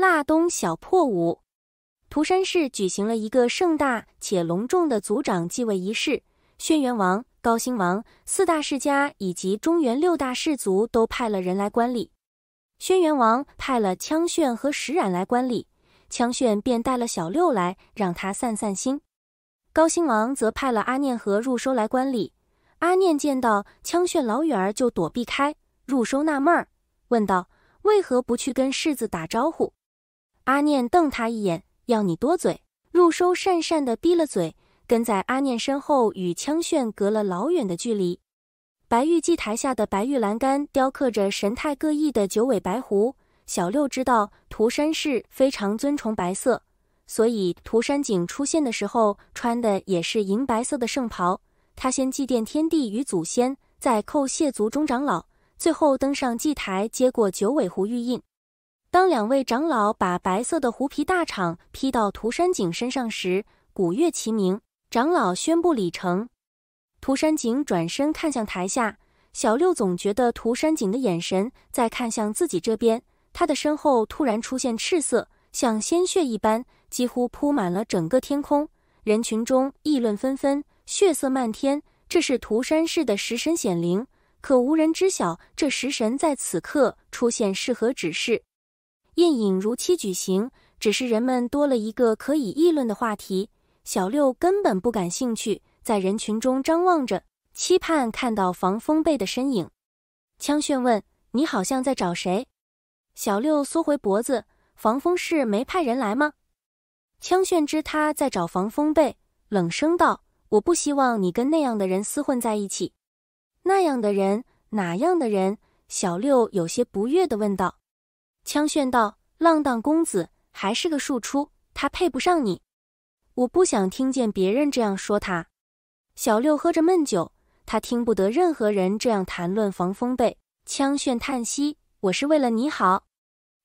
腊冬小破五，涂山氏举行了一个盛大且隆重的族长继位仪式。轩辕王、高兴王四大世家以及中原六大氏族都派了人来观礼。轩辕王派了枪炫和石染来观礼，枪炫便带了小六来，让他散散心。高兴王则派了阿念和入收来观礼。阿念见到枪炫老远儿就躲避开，入收纳闷儿，问道：“为何不去跟世子打招呼？”阿念瞪他一眼，要你多嘴。陆收讪讪地闭了嘴，跟在阿念身后，与枪炫隔了老远的距离。白玉祭台下的白玉栏杆雕刻着神态各异的九尾白狐。小六知道涂山氏非常尊崇白色，所以涂山璟出现的时候穿的也是银白色的圣袍。他先祭奠天地与祖先，再叩谢族中长老，最后登上祭台，接过九尾狐玉印。当两位长老把白色的狐皮大氅披到涂山璟身上时，鼓乐齐鸣。长老宣布礼成。涂山璟转身看向台下，小六总觉得涂山璟的眼神在看向自己这边。他的身后突然出现赤色，像鲜血一般，几乎铺满了整个天空。人群中议论纷纷，血色漫天。这是涂山氏的食神显灵，可无人知晓这食神在此刻出现是何指示。宴饮如期举行，只是人们多了一个可以议论的话题。小六根本不感兴趣，在人群中张望着，期盼看到防风贝的身影。枪炫问：“你好像在找谁？”小六缩回脖子：“防风室没派人来吗？”枪炫知他在找防风贝，冷声道：“我不希望你跟那样的人厮混在一起。”那样的人哪样的人？小六有些不悦地问道。枪炫道：“浪荡公子还是个庶出，他配不上你。我不想听见别人这样说他。”小六喝着闷酒，他听不得任何人这样谈论防风被。枪炫叹息：“我是为了你好。”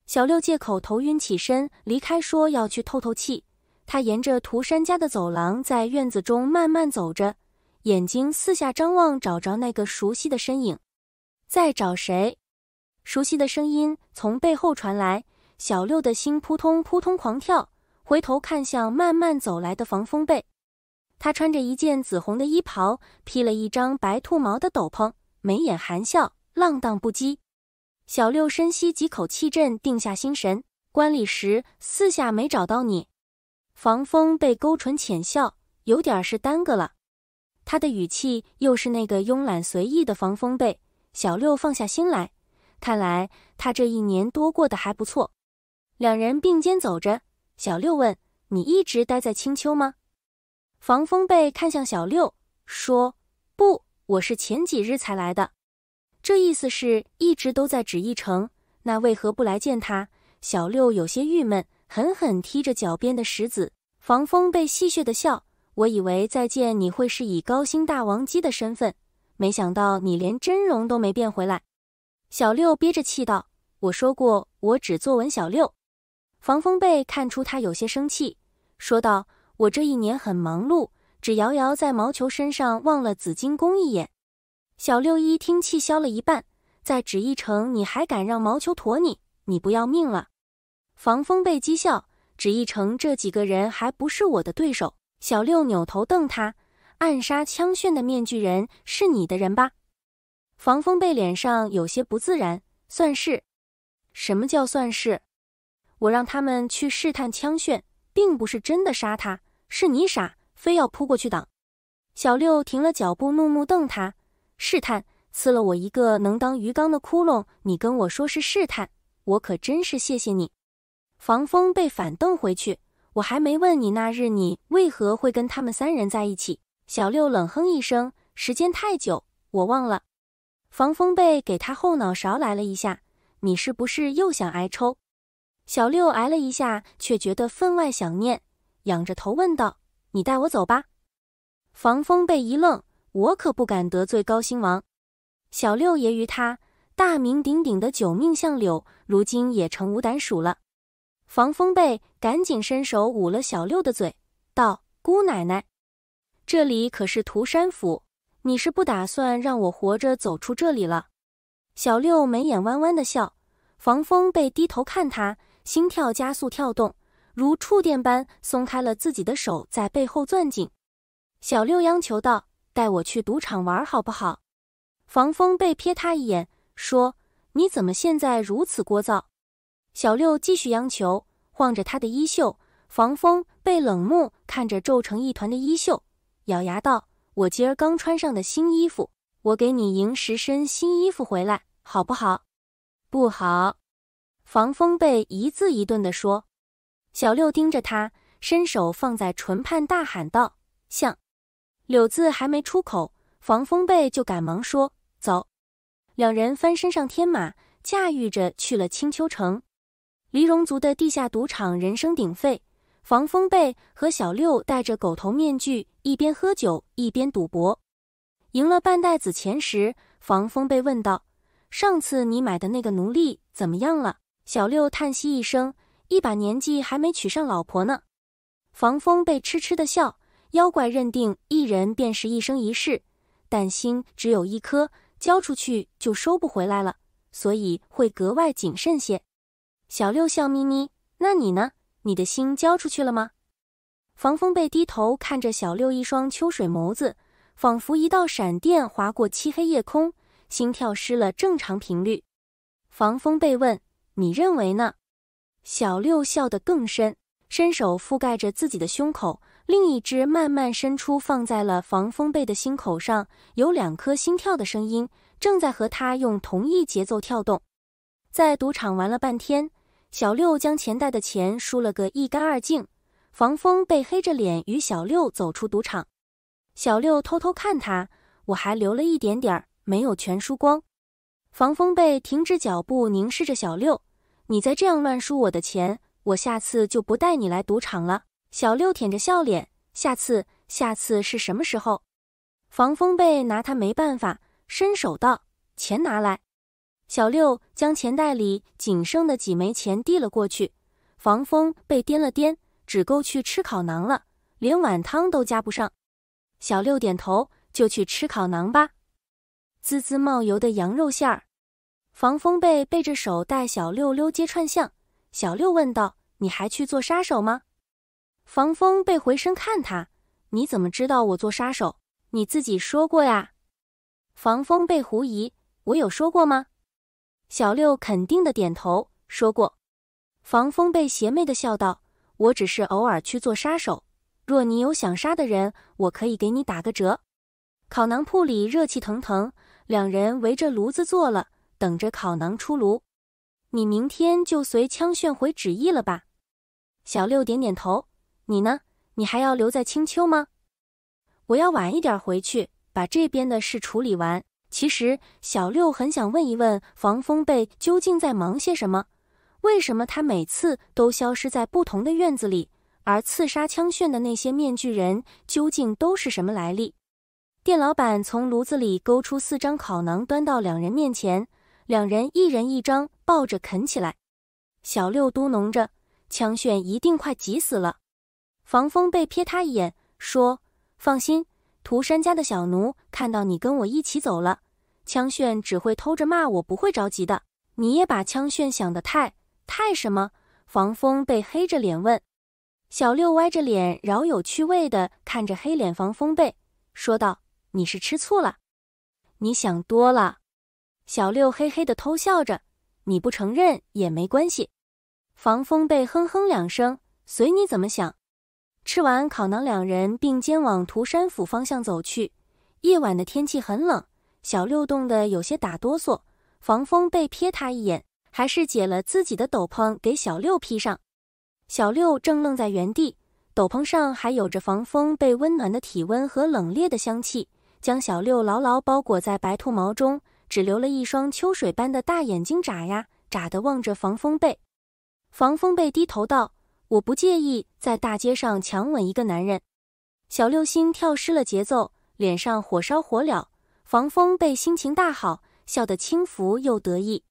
小六借口头晕起身离开，说要去透透气。他沿着涂山家的走廊，在院子中慢慢走着，眼睛四下张望，找着那个熟悉的身影，在找谁？熟悉的声音从背后传来，小六的心扑通扑通狂跳，回头看向慢慢走来的防风被。他穿着一件紫红的衣袍，披了一张白兔毛的斗篷，眉眼含笑，浪荡不羁。小六深吸几口气，镇定下心神。观礼时四下没找到你，防风被勾唇浅笑，有点是耽搁了。他的语气又是那个慵懒随意的防风被。小六放下心来。看来他这一年多过得还不错。两人并肩走着，小六问：“你一直待在青丘吗？”防风被看向小六，说：“不，我是前几日才来的。”这意思是，一直都在旨意城，那为何不来见他？小六有些郁闷，狠狠踢着脚边的石子。防风被戏谑的笑：“我以为再见你会是以高星大王姬的身份，没想到你连真容都没变回来。”小六憋着气道：“我说过，我只做文小六。”防风被看出他有些生气，说道：“我这一年很忙碌，只遥遥在毛球身上望了紫金宫一眼。”小六一听，气消了一半。在纸翼城，你还敢让毛球驮你？你不要命了？防风被讥笑：“纸翼城这几个人还不是我的对手。”小六扭头瞪他：“暗杀枪炫的面具人是你的人吧？”防风被脸上有些不自然，算是？什么叫算是？我让他们去试探枪炫，并不是真的杀他。是你傻，非要扑过去挡。小六停了脚步，怒目瞪他。试探，刺了我一个能当鱼缸的窟窿。你跟我说是试探，我可真是谢谢你。防风被反瞪回去。我还没问你那日你为何会跟他们三人在一起。小六冷哼一声，时间太久，我忘了。防风被给他后脑勺来了一下，你是不是又想挨抽？小六挨了一下，却觉得分外想念，仰着头问道：“你带我走吧？”防风被一愣：“我可不敢得罪高兴王。”小六揶揄他：“大名鼎鼎的九命相柳，如今也成无胆鼠了。”防风被赶紧伸手捂了小六的嘴，道：“姑奶奶，这里可是涂山府。”你是不打算让我活着走出这里了？小六眉眼弯弯的笑，防风被低头看他，心跳加速跳动，如触电般松开了自己的手，在背后攥紧。小六央求道：“带我去赌场玩好不好？”防风被瞥他一眼，说：“你怎么现在如此聒噪？”小六继续央求，晃着他的衣袖。防风被冷漠看着皱成一团的衣袖，咬牙道。我今儿刚穿上的新衣服，我给你赢十身新衣服回来，好不好？不好。防风被一字一顿地说。小六盯着他，伸手放在唇畔，大喊道：“像。”柳字还没出口，防风被就赶忙说：“走。”两人翻身上天马，驾驭着去了青丘城，黎戎族的地下赌场，人声鼎沸。防风被和小六戴着狗头面具，一边喝酒一边赌博，赢了半袋子钱时，防风被问道：“上次你买的那个奴隶怎么样了？”小六叹息一声：“一把年纪还没娶上老婆呢。”防风被痴痴的笑：“妖怪认定一人便是一生一世，但心只有一颗，交出去就收不回来了，所以会格外谨慎些。”小六笑眯眯：“那你呢？”你的心交出去了吗？防风被低头看着小六一双秋水眸子，仿佛一道闪电划过漆黑夜空，心跳失了正常频率。防风被问：“你认为呢？”小六笑得更深，伸手覆盖着自己的胸口，另一只慢慢伸出放在了防风被的心口上，有两颗心跳的声音正在和他用同一节奏跳动。在赌场玩了半天。小六将钱袋的钱输了个一干二净，防风被黑着脸与小六走出赌场。小六偷偷看他，我还留了一点点，没有全输光。防风被停止脚步，凝视着小六：“你再这样乱输我的钱，我下次就不带你来赌场了。”小六舔着笑脸：“下次，下次是什么时候？”防风被拿他没办法，伸手道：“钱拿来。”小六将钱袋里仅剩的几枚钱递了过去，防风被掂了掂，只够去吃烤馕了，连碗汤都加不上。小六点头，就去吃烤馕吧。滋滋冒油的羊肉馅儿，防风被背着手带小六溜街串巷。小六问道：“你还去做杀手吗？”防风被回身看他：“你怎么知道我做杀手？你自己说过呀。”防风被狐疑：“我有说过吗？”小六肯定的点头，说过。防风被邪魅的笑道：“我只是偶尔去做杀手，若你有想杀的人，我可以给你打个折。”烤馕铺里热气腾腾，两人围着炉子坐了，等着烤馕出炉。你明天就随枪炫回旨意了吧？小六点点头。你呢？你还要留在青丘吗？我要晚一点回去，把这边的事处理完。其实小六很想问一问，防风被究竟在忙些什么？为什么他每次都消失在不同的院子里？而刺杀枪炫的那些面具人究竟都是什么来历？店老板从炉子里勾出四张烤馕，端到两人面前，两人一人一张，抱着啃起来。小六嘟哝着：“枪炫一定快急死了。”防风被瞥他一眼，说：“放心，涂山家的小奴看到你跟我一起走了。”枪炫只会偷着骂我，不会着急的。你也把枪炫想的太太什么？防风被黑着脸问，小六歪着脸，饶有趣味的看着黑脸防风被，说道：“你是吃醋了？你想多了。”小六嘿嘿的偷笑着，你不承认也没关系。防风被哼哼两声，随你怎么想。吃完烤馕，两人并肩往涂山府方向走去。夜晚的天气很冷。小六冻得有些打哆嗦，防风被瞥他一眼，还是解了自己的斗篷给小六披上。小六正愣在原地，斗篷上还有着防风被温暖的体温和冷冽的香气，将小六牢牢包裹在白兔毛中，只留了一双秋水般的大眼睛眨呀眨的望着防风被。防风被低头道：“我不介意在大街上强吻一个男人。”小六心跳失了节奏，脸上火烧火燎。防风被心情大好，笑得轻浮又得意。